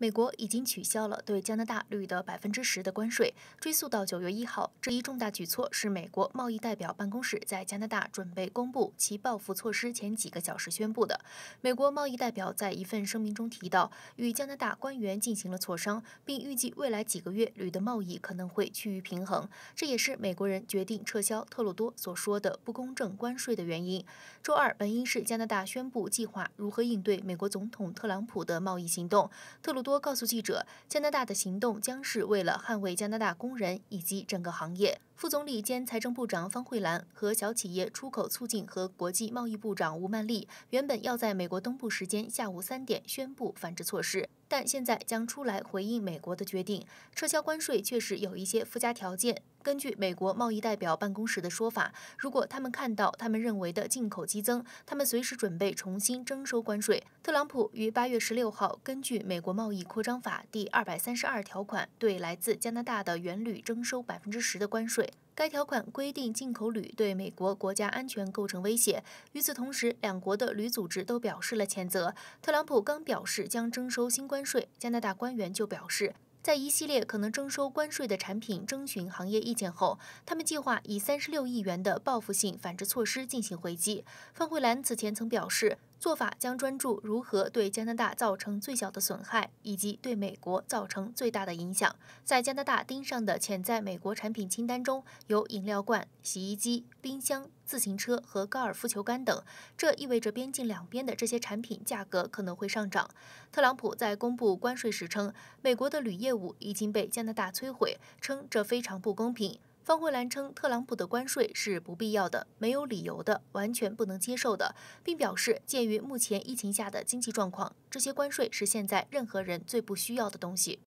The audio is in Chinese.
美国已经取消了对加拿大铝的百分之十的关税，追溯到九月一号。这一重大举措是美国贸易代表办公室在加拿大准备公布其报复措施前几个小时宣布的。美国贸易代表在一份声明中提到，与加拿大官员进行了磋商，并预计未来几个月铝的贸易可能会趋于平衡。这也是美国人决定撤销特鲁多所说的不公正关税的原因。周二本应是加拿大宣布计划如何应对美国总统特朗普的贸易行动，特鲁。多告诉记者，加拿大的行动将是为了捍卫加拿大工人以及整个行业。副总理兼财政部长方慧兰和小企业出口促进和国际贸易部长吴曼丽原本要在美国东部时间下午三点宣布反制措施。但现在将出来回应美国的决定，撤销关税确实有一些附加条件。根据美国贸易代表办公室的说法，如果他们看到他们认为的进口激增，他们随时准备重新征收关税。特朗普于八月十六号根据美国贸易扩张法第二百三十二条款，对来自加拿大的原铝征收百分之十的关税。该条款规定，进口铝对美国国家安全构成威胁。与此同时，两国的铝组织都表示了谴责。特朗普刚表示将征收新关税，加拿大官员就表示，在一系列可能征收关税的产品征询行业意见后，他们计划以三十六亿元的报复性反制措施进行回击。范慧兰此前曾表示。做法将专注如何对加拿大造成最小的损害，以及对美国造成最大的影响。在加拿大盯上的潜在美国产品清单中有饮料罐、洗衣机、冰箱、自行车和高尔夫球杆等。这意味着边境两边的这些产品价格可能会上涨。特朗普在公布关税时称，美国的铝业务已经被加拿大摧毁，称这非常不公平。方慧兰称，特朗普的关税是不必要的、没有理由的、完全不能接受的，并表示，鉴于目前疫情下的经济状况，这些关税是现在任何人最不需要的东西。